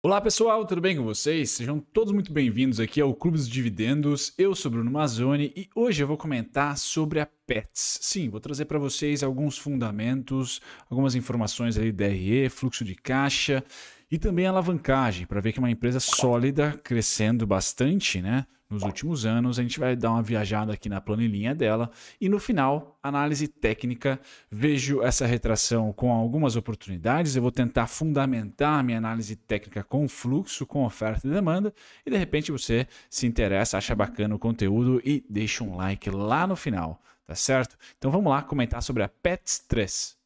Olá pessoal, tudo bem com vocês? Sejam todos muito bem-vindos aqui ao Clube dos Dividendos. Eu sou Bruno Mazzoni e hoje eu vou comentar sobre a Pets. Sim, vou trazer para vocês alguns fundamentos, algumas informações ali DRE, fluxo de caixa e também a alavancagem, para ver que é uma empresa sólida, crescendo bastante, né? Nos últimos anos, a gente vai dar uma viajada aqui na planilhinha dela. E no final, análise técnica. Vejo essa retração com algumas oportunidades. Eu vou tentar fundamentar minha análise técnica com fluxo, com oferta e demanda. E de repente você se interessa, acha bacana o conteúdo e deixa um like lá no final, tá certo? Então vamos lá comentar sobre a PETS 3.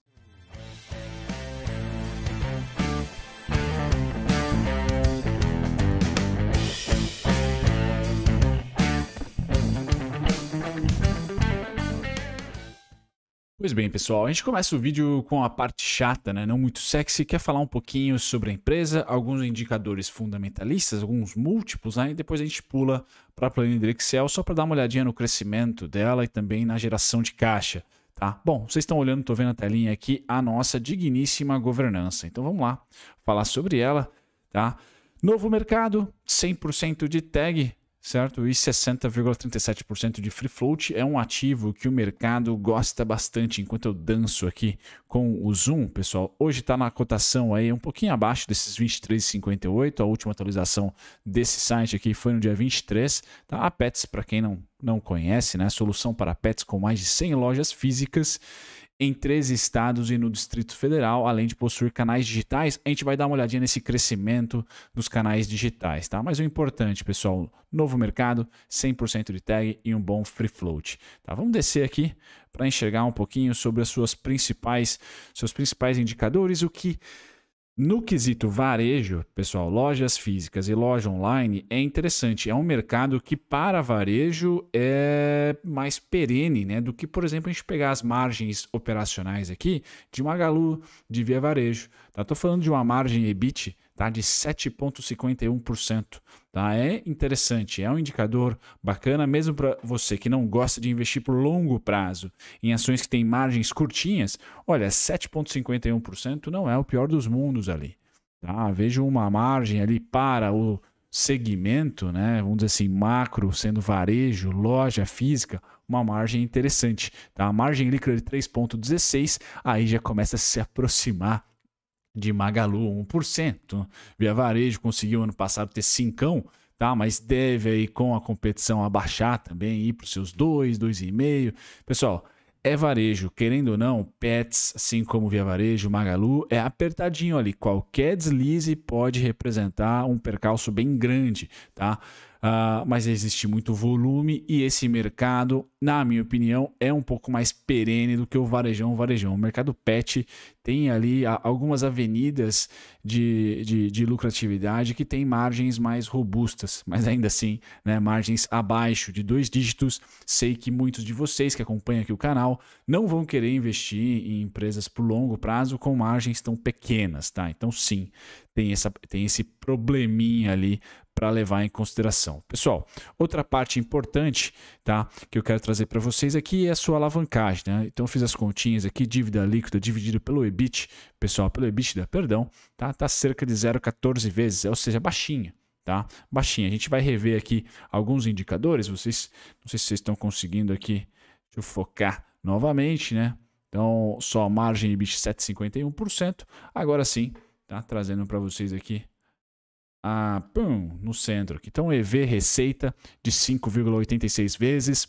Pois bem, pessoal, a gente começa o vídeo com a parte chata, né? não muito sexy, quer falar um pouquinho sobre a empresa, alguns indicadores fundamentalistas, alguns múltiplos, né? e depois a gente pula para a planilha do Excel só para dar uma olhadinha no crescimento dela e também na geração de caixa. Tá? Bom, vocês estão olhando, estou vendo a telinha aqui, a nossa digníssima governança. Então vamos lá falar sobre ela. Tá? Novo mercado, 100% de tag, certo? E 60,37% de free float é um ativo que o mercado gosta bastante. Enquanto eu danço aqui com o Zoom, pessoal, hoje está na cotação aí um pouquinho abaixo desses 23,58. A última atualização desse site aqui foi no dia 23. Tá? A Pets, para quem não, não conhece, né? Solução para pets com mais de 100 lojas físicas em três estados e no Distrito Federal, além de possuir canais digitais. A gente vai dar uma olhadinha nesse crescimento dos canais digitais, tá? Mas o importante, pessoal, novo mercado, 100% de tag e um bom free float, tá? Vamos descer aqui para enxergar um pouquinho sobre as suas principais, seus principais indicadores, o que no quesito varejo, pessoal, lojas físicas e loja online é interessante. É um mercado que, para varejo, é mais perene né, do que, por exemplo, a gente pegar as margens operacionais aqui de Magalu, de Via Varejo. Estou tá? falando de uma margem EBIT tá? de 7,51%. Tá? É interessante, é um indicador bacana, mesmo para você que não gosta de investir por longo prazo em ações que têm margens curtinhas. Olha, 7,51% não é o pior dos mundos ali. Tá? Vejo uma margem ali para o segmento, né, vamos dizer assim, macro, sendo varejo, loja física, uma margem interessante. Tá? A margem líquida é de 3,16, aí já começa a se aproximar de Magalu, 1%. Via Varejo conseguiu ano passado ter 5, tá? Mas deve aí com a competição abaixar também, ir para os seus 2, 2,5. Pessoal, é varejo, querendo ou não, pets, assim como Via Varejo, Magalu, é apertadinho ali. Qualquer deslize pode representar um percalço bem grande, tá? uh, mas existe muito volume e esse mercado, na minha opinião, é um pouco mais perene do que o varejão. O varejão, o mercado pet tem ali ah, algumas avenidas de, de, de lucratividade que tem margens mais robustas, mas ainda assim, né, margens abaixo de dois dígitos. Sei que muitos de vocês que acompanham aqui o canal não vão querer investir em empresas por longo prazo com margens tão pequenas, tá? Então, sim, tem, essa, tem esse probleminha ali para levar em consideração. Pessoal, outra parte importante, tá, que eu quero trazer para vocês aqui é a sua alavancagem, né? Então fiz as continhas aqui, dívida líquida dividido pelo EBIT, pessoal, pelo EBITDA, né? perdão, tá? Tá cerca de 0,14 vezes, ou seja, baixinha, tá? Baixinha. A gente vai rever aqui alguns indicadores, vocês, não sei se vocês estão conseguindo aqui, deixa eu focar novamente, né? Então, só margem EBIT 7,51%, agora sim, tá? Trazendo para vocês aqui a, ah, pum, no centro aqui. Então, EV receita de 5,86 vezes,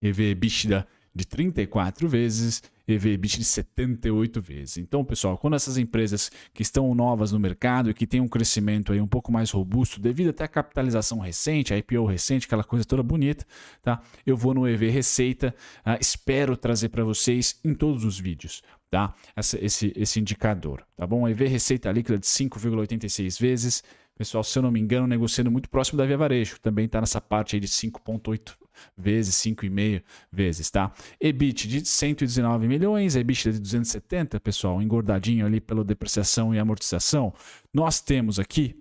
EV EBITDA de 34 vezes, EV/EBIT de 78 vezes. Então, pessoal, quando essas empresas que estão novas no mercado e que têm um crescimento aí um pouco mais robusto, devido até à capitalização recente, a IPO recente, aquela coisa toda bonita, tá? Eu vou no EV Receita, uh, espero trazer para vocês em todos os vídeos, tá? Essa, esse, esse indicador, tá bom? EV Receita líquida de 5,86 vezes. Pessoal, se eu não me engano, negociando muito próximo da Via Varejo, também está nessa parte aí de 5,8 vezes 5,5 vezes, tá? EBIT de 119 milhões, EBIT de 270, pessoal, engordadinho ali pela depreciação e amortização. Nós temos aqui,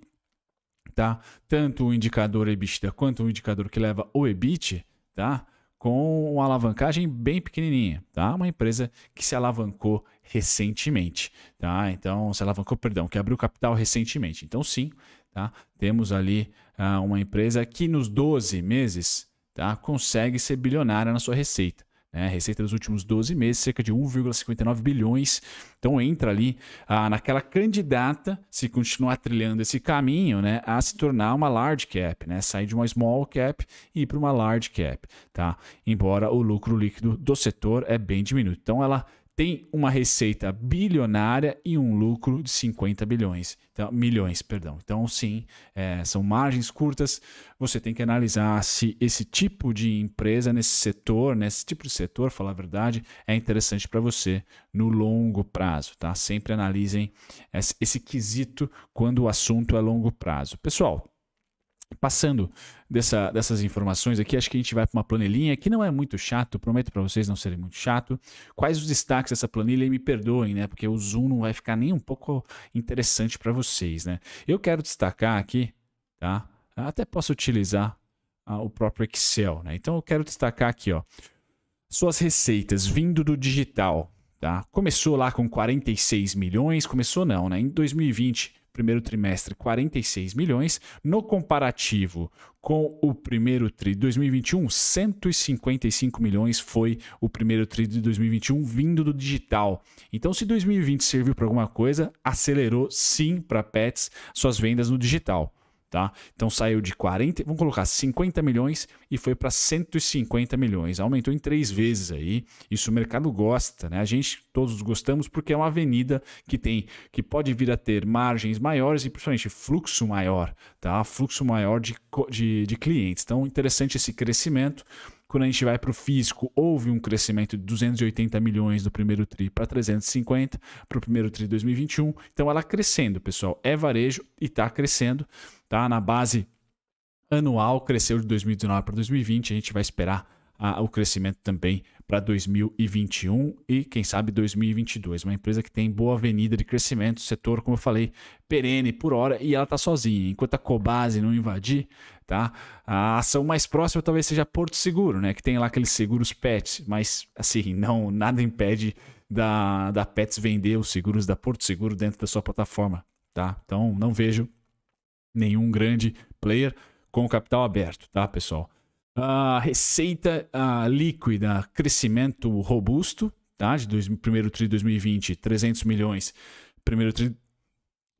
tá? Tanto o indicador EBITDA quanto o indicador que leva o EBIT, tá? Com uma alavancagem bem pequenininha, tá? Uma empresa que se alavancou recentemente, tá? Então, se alavancou, perdão, que abriu capital recentemente. Então, sim, tá? Temos ali ah, uma empresa que nos 12 meses tá? consegue ser bilionária na sua receita. Né? Receita dos últimos 12 meses, cerca de 1,59 bilhões. Então entra ali ah, naquela candidata, se continuar trilhando esse caminho, né, a se tornar uma large cap, né? Sair de uma small cap e ir para uma large cap, tá? Embora o lucro líquido do setor é bem diminuído. Então ela tem uma receita bilionária e um lucro de 50 bilhões, então, milhões, perdão. Então, sim, é, são margens curtas. Você tem que analisar se esse tipo de empresa, nesse setor, nesse tipo de setor, falar a verdade, é interessante para você no longo prazo, tá? Sempre analisem esse quesito quando o assunto é longo prazo. Pessoal, passando dessa, dessas informações aqui, acho que a gente vai para uma planilhinha que não é muito chato, prometo para vocês não serem muito chato. Quais os destaques dessa planilha e me perdoem, né? Porque o zoom não vai ficar nem um pouco interessante para vocês, né? Eu quero destacar aqui, tá? Até posso utilizar ah, o próprio Excel, né? Então eu quero destacar aqui, ó, suas receitas vindo do digital, tá? Começou lá com 46 milhões, começou não, né? Em 2020 primeiro trimestre 46 milhões, no comparativo com o primeiro tri de 2021, 155 milhões foi o primeiro tri de 2021 vindo do digital. Então, se 2020 serviu para alguma coisa, acelerou sim para pets suas vendas no digital. Tá? Então saiu de 40, vamos colocar 50 milhões e foi para 150 milhões, aumentou em três vezes aí. Isso o mercado gosta, né? A gente todos gostamos porque é uma avenida que tem, que pode vir a ter margens maiores e principalmente fluxo maior, tá? Fluxo maior de, de, de clientes. Então interessante esse crescimento. Quando a gente vai para o físico, houve um crescimento de 280 milhões do primeiro TRI para 350 para o primeiro TRI 2021. Então, ela crescendo, pessoal. É varejo e está crescendo tá? Na base anual cresceu de 2019 para 2020, a gente vai esperar o crescimento também para 2021 e quem sabe 2022. Uma empresa que tem boa avenida de crescimento, setor, como eu falei, perene por hora e ela está sozinha. Enquanto a Cobase não invadir, tá? A ação mais próxima talvez seja Porto Seguro, né? Que tem lá aqueles seguros pets, mas assim, não nada impede da, da Pets vender os seguros da Porto Seguro dentro da sua plataforma, tá? Então não vejo nenhum grande player com capital aberto, tá, pessoal? A receita a líquida, crescimento robusto, tá? De dois, primeiro tri de 2020, 300 milhões. Primeiro tri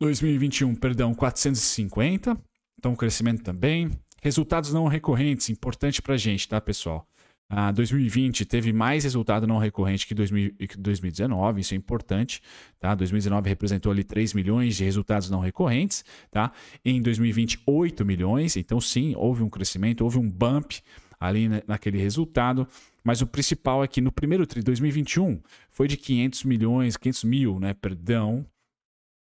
2021, perdão, 450. Então, crescimento também. Resultados não recorrentes, importante para gente, tá, pessoal? Ah, 2020 teve mais resultado não recorrente que, 2019, isso é importante, tá? 2019 representou ali 3 milhões de resultados não recorrentes, tá? Em 2020, 8 milhões, então sim, houve um crescimento, houve um bump ali naquele resultado, mas o principal é que no primeiro tri 2021 foi de 500 milhões, 500 mil, né, perdão,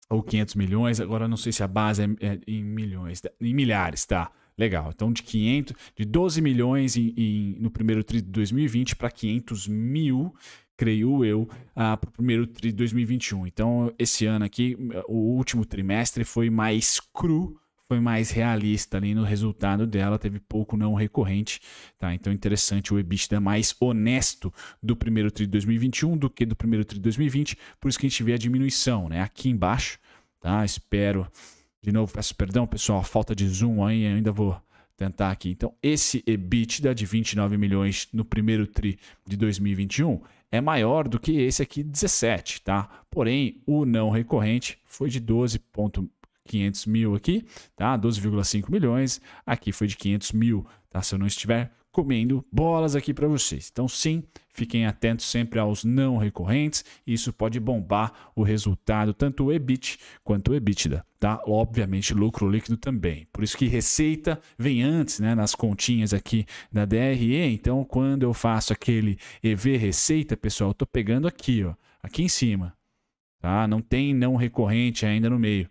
ou 500 milhões, agora não sei se a base é, é em milhões, em milhares, tá? Legal. Então, de 500, de 12 milhões em, em, no primeiro tri de 2020 para 500 mil, creio eu, ah, para o primeiro tri de 2021. Então, esse ano aqui, o último trimestre foi mais cru foi mais realista ali no resultado dela, teve pouco não recorrente, tá? Então interessante o EBITDA mais honesto do primeiro tri de 2021 do que do primeiro tri de 2020, por isso que a gente vê a diminuição, né? Aqui embaixo, tá? Espero de novo, peço perdão, pessoal, falta de zoom aí, ainda vou tentar aqui. Então, esse EBITDA de 29 milhões no primeiro tri de 2021 é maior do que esse aqui 17, tá? Porém, o não recorrente foi de 12.500 mil aqui, tá? 12,5 milhões. Aqui foi de 500 mil, tá? Se eu não estiver comendo bolas aqui para vocês. Então, sim, fiquem atentos sempre aos não recorrentes, isso pode bombar o resultado, tanto o EBIT quanto o EBITDA, tá? Obviamente, lucro líquido também. Por isso que receita vem antes, né, nas continhas aqui da DRE. Então, quando eu faço aquele EV receita, pessoal, eu tô pegando aqui, ó, aqui em cima, tá? Não tem não recorrente ainda no meio.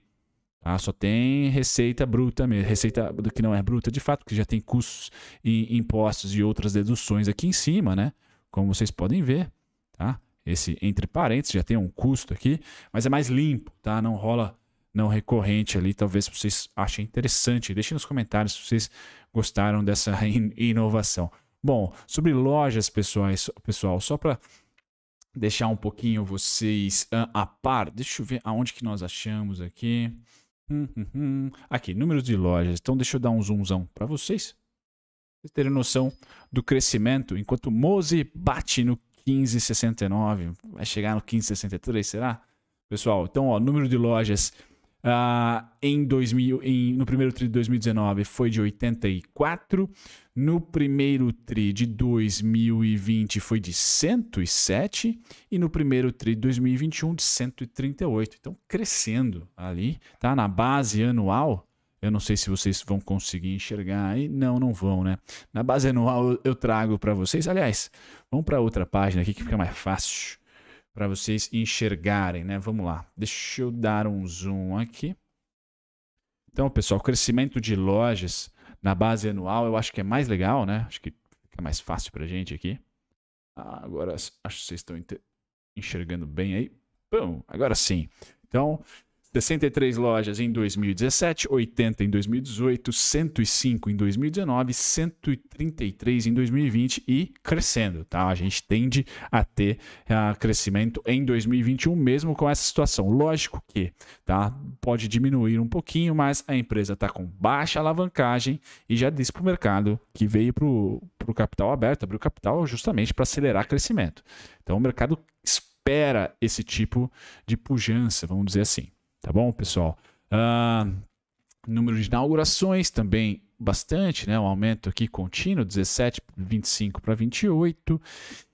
Ah, só tem receita bruta mesmo, receita do que não é bruta de fato, que já tem custos e impostos e outras deduções aqui em cima, né? Como vocês podem ver, tá? Esse entre parênteses já tem um custo aqui, mas é mais limpo, tá? Não rola não recorrente ali, talvez vocês achem interessante. Deixem nos comentários se vocês gostaram dessa in inovação. Bom, sobre lojas, pessoais, pessoal, só para deixar um pouquinho vocês a par, deixa eu ver aonde que nós achamos aqui. Hum, hum, hum. Aqui, números de lojas. Então, deixa eu dar um zoomzão para vocês. Vocês terem noção do crescimento. Enquanto Mose bate no 1569, vai chegar no 1563, será? Pessoal, então, ó, número de lojas Uh, em 2000, em, no primeiro tri de 2019 foi de 84, no primeiro tri de 2020 foi de 107 e no primeiro tri de 2021 de 138. Então crescendo ali, tá na base anual. Eu não sei se vocês vão conseguir enxergar aí, não, não vão, né? Na base anual eu trago para vocês. Aliás, vamos para outra página aqui que fica mais fácil para vocês enxergarem, né? Vamos lá. Deixa eu dar um zoom aqui. Então, pessoal, crescimento de lojas na base anual, eu acho que é mais legal, né? Acho que fica mais fácil para a gente aqui. Ah, agora acho que vocês estão enxergando bem aí. Pum, agora sim. Então, 63 lojas em 2017, 80 em 2018, 105 em 2019, 133 em 2020 e crescendo, tá? A gente tende a ter uh, crescimento em 2021 mesmo com essa situação. Lógico que, tá? Pode diminuir um pouquinho, mas a empresa está com baixa alavancagem e já disse para o mercado que veio para o capital aberto, abriu capital justamente para acelerar crescimento. Então o mercado espera esse tipo de pujança, vamos dizer assim. Tá bom, pessoal? Uh, número de inaugurações também bastante, né? Um aumento aqui contínuo, 17, 25 para 28.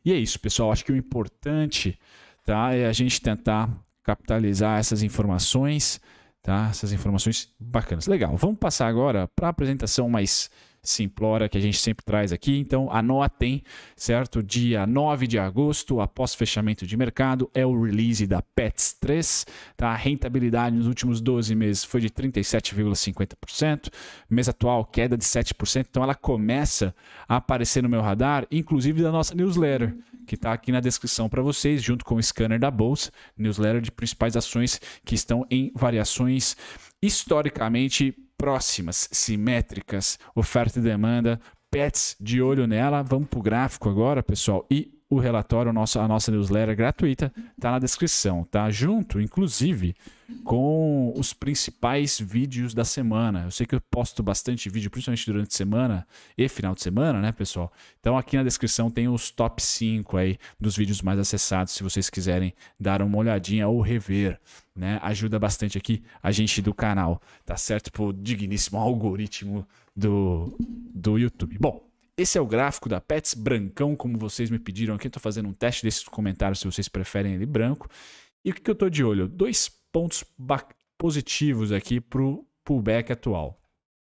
E é isso, pessoal. Acho que o importante tá, é a gente tentar capitalizar essas informações, tá? Essas informações bacanas. Legal. Vamos passar agora para a apresentação mais simplória que a gente sempre traz aqui. Então, anotem, certo? Dia 9 de agosto, após fechamento de mercado, é o release da PETS 3. Tá? A rentabilidade nos últimos 12 meses foi de 37,50%. Mês atual, queda de 7%. Então, ela começa a aparecer no meu radar, inclusive da nossa newsletter que está aqui na descrição para vocês, junto com o scanner da bolsa, newsletter de principais ações que estão em variações historicamente próximas, simétricas, oferta e demanda, pets de olho nela. Vamos para o gráfico agora, pessoal. E o relatório, a nossa newsletter gratuita, está na descrição, tá? Junto, inclusive, com os principais vídeos da semana. Eu sei que eu posto bastante vídeo, principalmente durante a semana e final de semana, né, pessoal? Então aqui na descrição tem os top 5 aí dos vídeos mais acessados, se vocês quiserem dar uma olhadinha ou rever, né? Ajuda bastante aqui a gente do canal, tá certo? Pro digníssimo algoritmo do, do YouTube. Bom, esse é o gráfico da Pets brancão, como vocês me pediram aqui. Estou fazendo um teste desses comentários se vocês preferem ele branco. E o que, que eu estou de olho? Dois pontos positivos aqui para o pullback atual.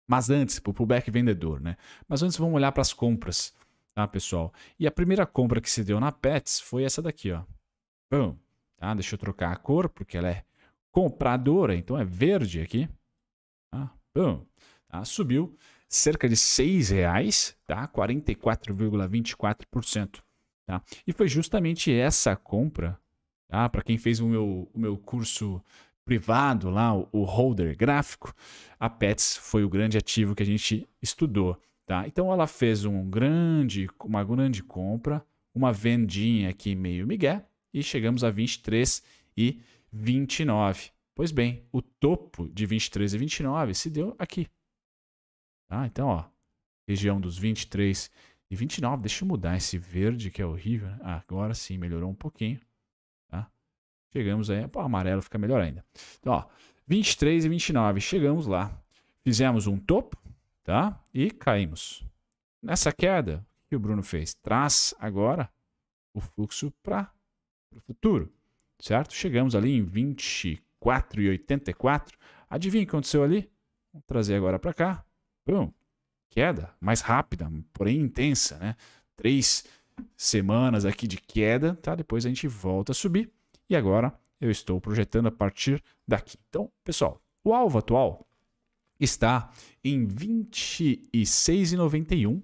Mas antes, para o pullback vendedor, né? Mas antes vamos olhar para as compras, tá, pessoal? E a primeira compra que se deu na Pets foi essa daqui, ó. Bom, tá? Deixa eu trocar a cor, porque ela é compradora, então é verde aqui. Ah, bom, tá? Subiu cerca de R$ 6,00, tá? 44,24%. Tá? E foi justamente essa compra, tá? para quem fez o meu, o meu curso privado lá, o, o holder gráfico, a Pets foi o grande ativo que a gente estudou. Tá? Então ela fez um grande, uma grande compra, uma vendinha aqui meio migué e chegamos a 23 e 29. Pois bem, o topo de 23 e 29 se deu aqui, ah, Então, ó, região dos 23 e 29. Deixa eu mudar esse verde que é horrível. Né? Ah, agora sim, melhorou um pouquinho. Tá? Chegamos aí. Pô, amarelo fica melhor ainda. Então, ó, 23 e 29. Chegamos lá. Fizemos um topo, tá? E caímos. Nessa queda, o que o Bruno fez? Traz agora o fluxo para o futuro, certo? Chegamos ali em e 84. Adivinha o que aconteceu ali? Vou trazer agora para cá pum, queda mais rápida, porém intensa, né? Três semanas aqui de queda, tá? Depois a gente volta a subir e agora eu estou projetando a partir daqui. Então, pessoal, o alvo atual está em 26,91,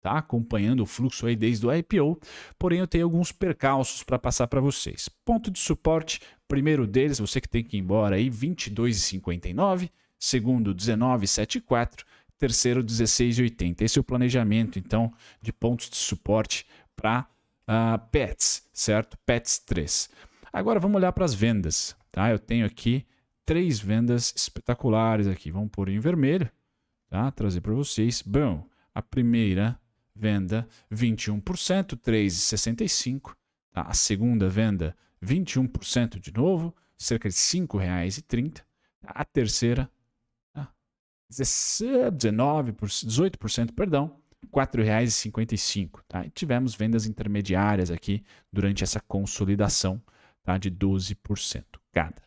tá? Acompanhando o fluxo aí desde o IPO, porém eu tenho alguns percalços para passar para vocês. Ponto de suporte, primeiro deles, você que tem que ir embora aí, 22,59, segundo 19,74, terceiro 16,80. Esse é o planejamento, então, de pontos de suporte para uh, ah, PETs, certo? PETs 3. Agora vamos olhar para as vendas, tá? Eu tenho aqui três vendas espetaculares aqui. Vamos pôr em vermelho, tá? Trazer para vocês. Bom, a primeira venda 21%, 3,65. Tá? A segunda venda 21% de novo, cerca de R$ 5,30. A terceira 19%, 18%, perdão, R$ 4,55. Tá? E tivemos vendas intermediárias aqui durante essa consolidação tá? de 12% cada.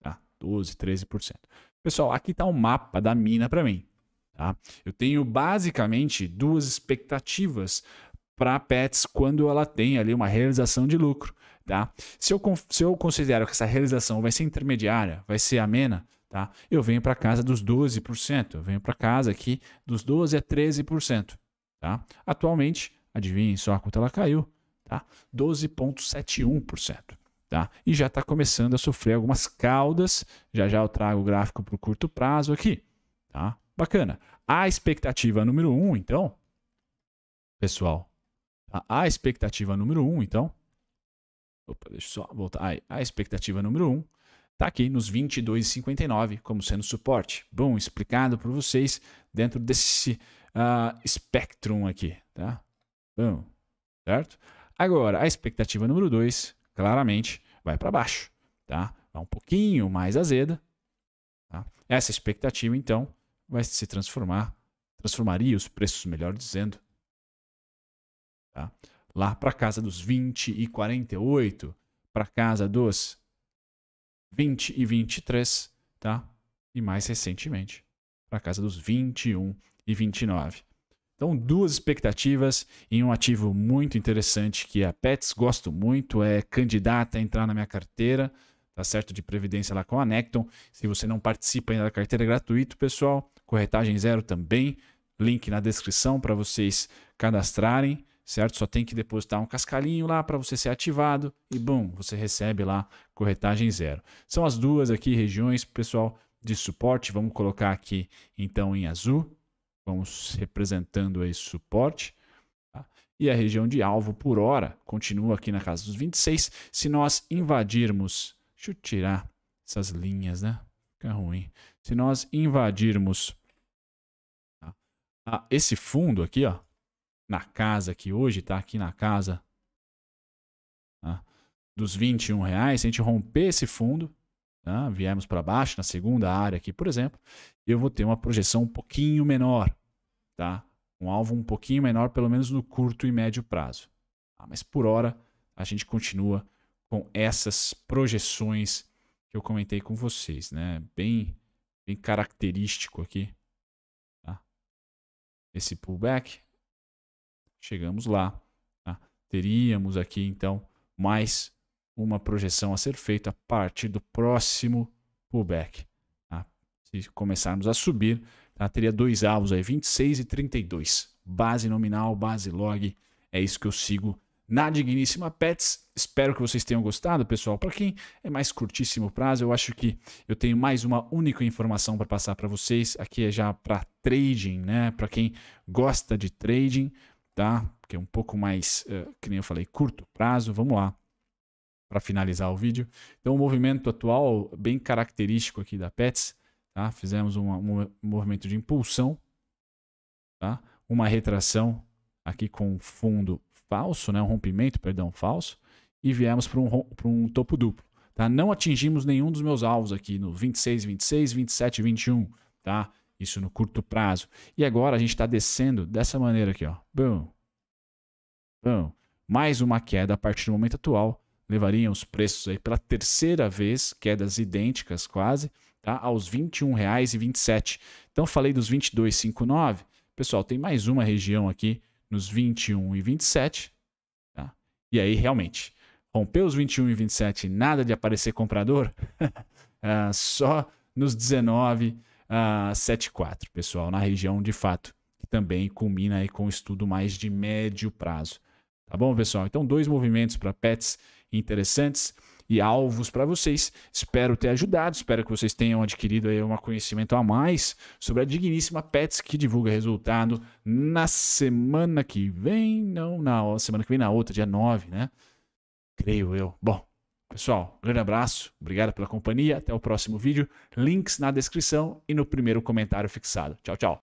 Tá? 12%, 13%. Pessoal, aqui está o um mapa da mina para mim. Tá? Eu tenho basicamente duas expectativas para a Pets quando ela tem ali uma realização de lucro. Tá? Se, eu, se eu considero que essa realização vai ser intermediária, vai ser amena, Tá? Eu venho para casa dos 12%, eu venho para casa aqui dos 12% a 13%. Tá? Atualmente, adivinhem só quanto ela caiu, tá? 12,71%. Tá? E já está começando a sofrer algumas caudas, já já eu trago o gráfico para o curto prazo aqui. Tá? Bacana. A expectativa número 1, um, então, pessoal, tá? a expectativa número 1, um, então, opa, deixa eu só voltar, Aí, a expectativa número 1 um está aqui nos 22,59 como sendo suporte. Bom, explicado para vocês dentro desse uh, ah, espectrum aqui, tá? Bom, certo? Agora, a expectativa número 2, claramente, vai para baixo, tá? Vai um pouquinho mais azeda. Tá? Essa expectativa, então, vai se transformar, transformaria os preços, melhor dizendo, tá? lá para casa dos 20 e 48, para casa dos 20 e 23, tá? E mais recentemente, para a casa dos 21 e 29. Então, duas expectativas em um ativo muito interessante que é a Pets, gosto muito, é candidata a entrar na minha carteira, tá certo? De previdência lá com a Necton. Se você não participa ainda da carteira, é gratuito, pessoal. Corretagem zero também. Link na descrição para vocês cadastrarem certo? Só tem que depositar um cascalhinho lá para você ser ativado e, bom, você recebe lá corretagem zero. São as duas aqui regiões, pessoal, de suporte. Vamos colocar aqui, então, em azul. Vamos representando aí suporte. Tá? E a região de alvo por hora continua aqui na casa dos 26. Se nós invadirmos... Deixa eu tirar essas linhas, né? Fica ruim. Se nós invadirmos tá? ah, esse fundo aqui, ó, na casa que hoje está aqui na casa tá? dos 21 reais, se a gente romper esse fundo, tá? viemos para baixo na segunda área aqui, por exemplo, eu vou ter uma projeção um pouquinho menor, tá? Um alvo um pouquinho menor, pelo menos no curto e médio prazo. Tá? Mas por hora a gente continua com essas projeções que eu comentei com vocês, né? Bem, bem característico aqui, tá? Esse pullback, chegamos lá. Tá? Teríamos aqui, então, mais uma projeção a ser feita a partir do próximo pullback. Tá? Se começarmos a subir, tá? teria dois alvos aí, 26 e 32. Base nominal, base log, é isso que eu sigo na digníssima Pets. Espero que vocês tenham gostado, pessoal. Para quem é mais curtíssimo prazo, eu acho que eu tenho mais uma única informação para passar para vocês. Aqui é já para trading, né? Para quem gosta de trading, tá? Que é um pouco mais, eh, que nem eu falei, curto prazo. Vamos lá para finalizar o vídeo. Então, o movimento atual bem característico aqui da Pets, tá? Fizemos um movimento de impulsão, tá? Uma retração aqui com fundo falso, né? Um rompimento, perdão, falso. E viemos para um, um topo duplo, tá? Não atingimos nenhum dos meus alvos aqui no 26, 26, 27, 21, tá? Isso no curto prazo. E agora a gente está descendo dessa maneira aqui, ó. Bum. Bum. Mais uma queda a partir do momento atual. Levariam os preços aí pela terceira vez, quedas idênticas quase, tá? aos R$ 21,27. Então falei dos 22,59. Pessoal, tem mais uma região aqui nos R$ e tá? E aí realmente rompeu os 21 e nada de aparecer comprador, ah, só nos 19 a 74, pessoal, na região de fato, que também culmina aí com um estudo mais de médio prazo. Tá bom, pessoal? Então, dois movimentos para pets interessantes e alvos para vocês. Espero ter ajudado, espero que vocês tenham adquirido aí um conhecimento a mais sobre a digníssima Pets que divulga resultado na semana que vem, não na semana que vem, na outra, dia 9, né? Creio eu. Bom, Pessoal, grande abraço, obrigado pela companhia, até o próximo vídeo. Links na descrição e no primeiro comentário fixado. Tchau, tchau.